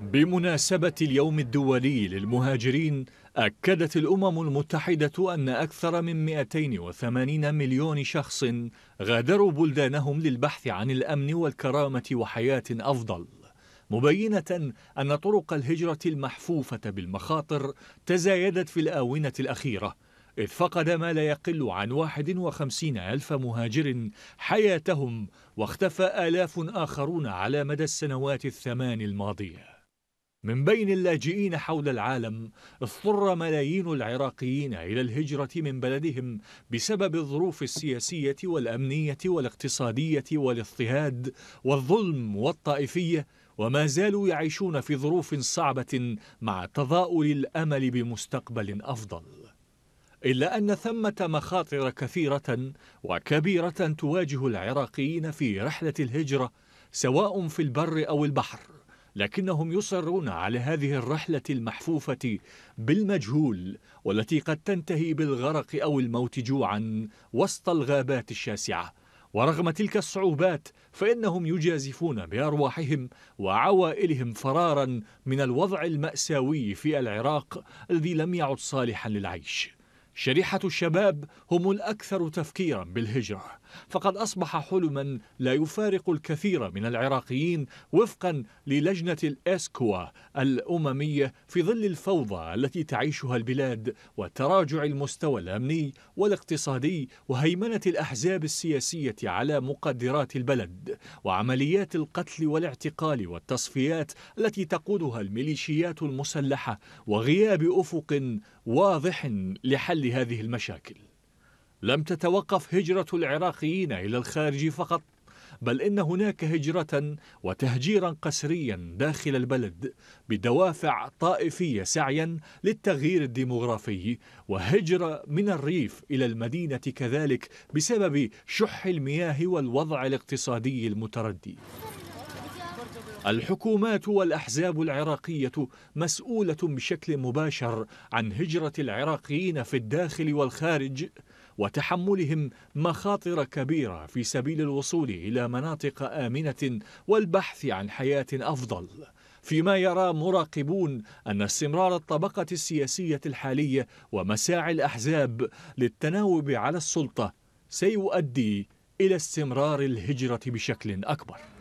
بمناسبة اليوم الدولي للمهاجرين أكدت الأمم المتحدة أن أكثر من 280 مليون شخص غادروا بلدانهم للبحث عن الأمن والكرامة وحياة أفضل مبينة أن طرق الهجرة المحفوفة بالمخاطر تزايدت في الآونة الأخيرة إذ فقد ما لا يقل عن 51 ألف مهاجر حياتهم واختفى آلاف آخرون على مدى السنوات الثمان الماضية من بين اللاجئين حول العالم اضطر ملايين العراقيين إلى الهجرة من بلدهم بسبب الظروف السياسية والأمنية والاقتصادية والاضطهاد والظلم والطائفية وما زالوا يعيشون في ظروف صعبة مع تضاؤل الأمل بمستقبل أفضل إلا أن ثمة مخاطر كثيرة وكبيرة تواجه العراقيين في رحلة الهجرة سواء في البر أو البحر لكنهم يصرون على هذه الرحلة المحفوفة بالمجهول والتي قد تنتهي بالغرق أو الموت جوعا وسط الغابات الشاسعة ورغم تلك الصعوبات فإنهم يجازفون بأرواحهم وعوائلهم فرارا من الوضع المأساوي في العراق الذي لم يعد صالحا للعيش شريحة الشباب هم الأكثر تفكيرا بالهجرة فقد أصبح حلما لا يفارق الكثير من العراقيين وفقا للجنة الإسكوا الأممية في ظل الفوضى التي تعيشها البلاد وتراجع المستوى الأمني والاقتصادي وهيمنة الأحزاب السياسية على مقدرات البلد وعمليات القتل والاعتقال والتصفيات التي تقودها الميليشيات المسلحة وغياب أفق واضح لحل هذه المشاكل لم تتوقف هجرة العراقيين إلى الخارج فقط بل إن هناك هجرة وتهجيرا قسريا داخل البلد بدوافع طائفية سعيا للتغيير الديمغرافي وهجرة من الريف إلى المدينة كذلك بسبب شح المياه والوضع الاقتصادي المتردي الحكومات والأحزاب العراقية مسؤولة بشكل مباشر عن هجرة العراقيين في الداخل والخارج وتحملهم مخاطر كبيرة في سبيل الوصول إلى مناطق آمنة والبحث عن حياة أفضل فيما يرى مراقبون أن استمرار الطبقة السياسية الحالية ومساعي الأحزاب للتناوب على السلطة سيؤدي إلى استمرار الهجرة بشكل أكبر